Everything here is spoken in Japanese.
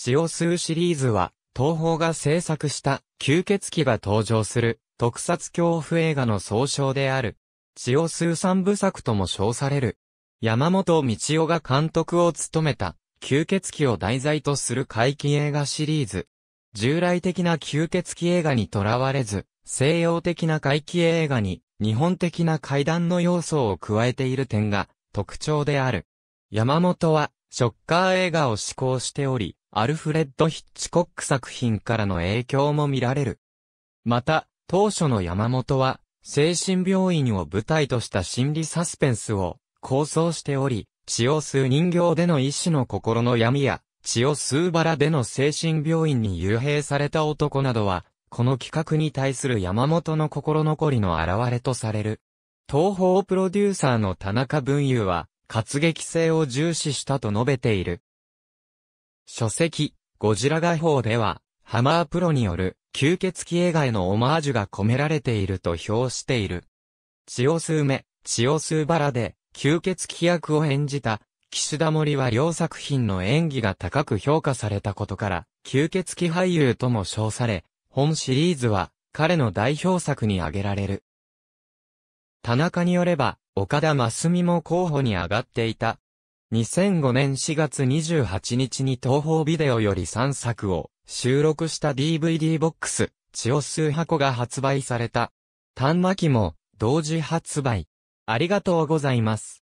血を吸うシリーズは、東宝が制作した吸血鬼が登場する特撮恐怖映画の総称である。血を吸う三部作とも称される。山本道夫が監督を務めた吸血鬼を題材とする怪奇映画シリーズ。従来的な吸血鬼映画にとらわれず、西洋的な怪奇映画に日本的な怪談の要素を加えている点が特徴である。山本はショッカー映画を志向しており、アルフレッド・ヒッチコック作品からの影響も見られる。また、当初の山本は、精神病院を舞台とした心理サスペンスを構想しており、血を吸う人形での医師の心の闇や、血を吸うバラでの精神病院に幽閉された男などは、この企画に対する山本の心残りの現れとされる。東方プロデューサーの田中文雄は、活劇性を重視したと述べている。書籍、ゴジラ画法では、ハマープロによる吸血鬼映画へのオマージュが込められていると評している。血を吸う目、血を吸うバラで、吸血鬼役を演じた、岸田森は両作品の演技が高く評価されたことから、吸血鬼俳優とも称され、本シリーズは彼の代表作に挙げられる。田中によれば、岡田真澄も候補に上がっていた2005年4月28日に東宝ビデオより3作を収録した DVD ボックス、千代数箱が発売された。端末も同時発売。ありがとうございます。